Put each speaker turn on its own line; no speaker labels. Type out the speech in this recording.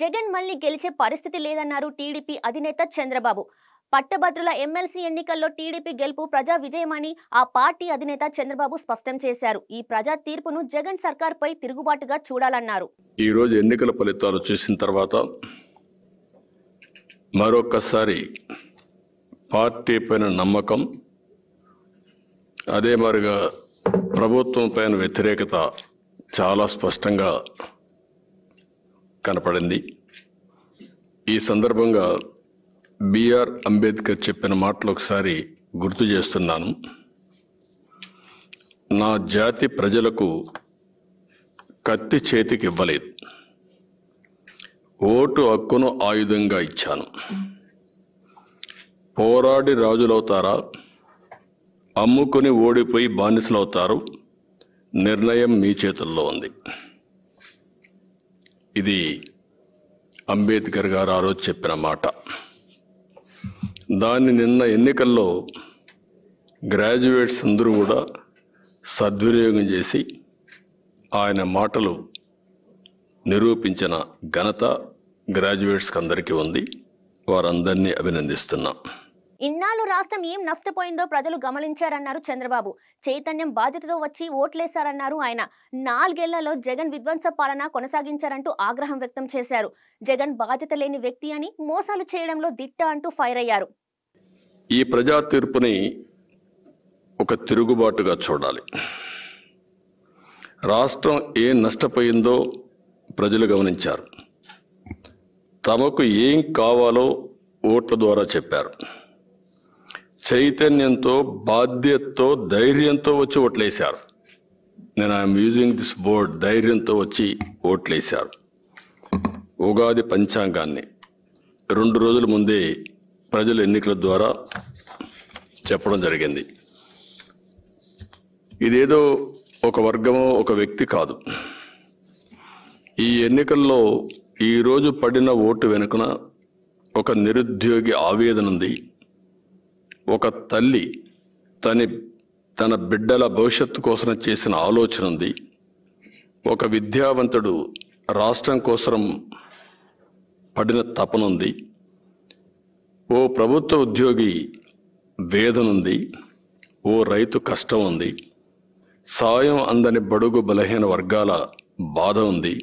జగన్ మళ్లీ గెలిచే పరిస్థితి లేదన్నారు టీడీపీ అధినేత చంద్రబాబు పట్టభద్రుల ఎమ్మెల్సీ ఎన్నికల్లో టీడీపీ గెలుపు ప్రజా విజయమని ఆ పార్టీ అధినేత చంద్రబాబు స్పష్టం చేశారు ఈ ప్రజా తీర్పును జగన్ సర్కార్పై తిరుగుబాటుగా చూడాలన్నారు
ఈరోజు ఎన్నికల ఫలితాలు చూసిన తర్వాత మరొకసారి పార్టీ పైన నమ్మకం అదే మరిగా ప్రభుత్వం పైన వ్యతిరేకత చాలా స్పష్టంగా కనపడింది ఈ సందర్భంగా బిఆర్ అంబేద్కర్ చెప్పిన మాటలు ఒకసారి గుర్తు చేస్తున్నాను నా జాతి ప్రజలకు కత్తి చేతికి ఇవ్వలేదు ఓటు హక్కును ఆయుధంగా ఇచ్చాను పోరాడి రాజులవుతారా అమ్ముకుని ఓడిపోయి బానిసలవుతారు నిర్ణయం మీ చేతుల్లో ఉంది ఇది అంబేద్కర్ గారు ఆ రోజు చెప్పిన మాట దాన్ని నిన్న ఎన్నికల్లో గ్రాడ్యుయేట్స్ అందరూ కూడా సద్వినియోగం చేసి ఆయన మాటలు నిరూపించిన ఘనత గ్రాడ్యుయేట్స్కి అందరికీ ఉంది వారందరినీ అభినందిస్తున్నాం
ఇన్నాళ్ళు రాష్ట్రం ఏం నష్టపోయిందో ప్రజలు గమనించారన్నారు చంద్రబాబు చైతన్యం బాధ్యతతో వచ్చి ఓట్లేశారన్నారు ఆయన నాలుగేళ్లలో జగన్ విధ్వంస పాలన కొనసాగించారంటూ ఆగ్రహం వ్యక్తం చేశారు జగన్ బాధ్యత లేని వ్యక్తి అని మోసాలు చేయడంలో దిట్ట అంటూ ఫైర్ అయ్యారు
ఈ ప్రజా తీర్పుని ఒక తిరుగుబాటుగా చూడాలి రాష్ట్రం ఏం నష్టపోయిందో ప్రజలు గమనించారు తమకు ఏం కావాలో ఓట్ల ద్వారా చెప్పారు చైతన్యంతో బాధ్యతతో ధైర్యంతో వచ్చి ఓట్లేశారు నేను ఐఎమ్ యూజింగ్ దిస్ బోర్డ్ ధైర్యంతో వచ్చి ఓట్లేశారు ఉగాది పంచాంగాన్ని రెండు రోజుల ముందే ప్రజల ఎన్నికల ద్వారా చెప్పడం జరిగింది ఇదేదో ఒక వర్గమో ఒక వ్యక్తి కాదు ఈ ఎన్నికల్లో ఈరోజు పడిన ఓటు వెనుకన ఒక నిరుద్యోగి ఆవేదన ఉంది ఒక తల్లి తని తన బిడ్డల భవిష్యత్తు కోసం చేసిన ఆలోచన ఉంది ఒక విద్యావంతుడు రాష్ట్రం కోసం పడిన తపనుంది ఓ ప్రభుత్వ ఉద్యోగి వేదనుంది ఓ రైతు కష్టం ఉంది సాయం అందని బడుగు బలహీన వర్గాల బాధ ఉంది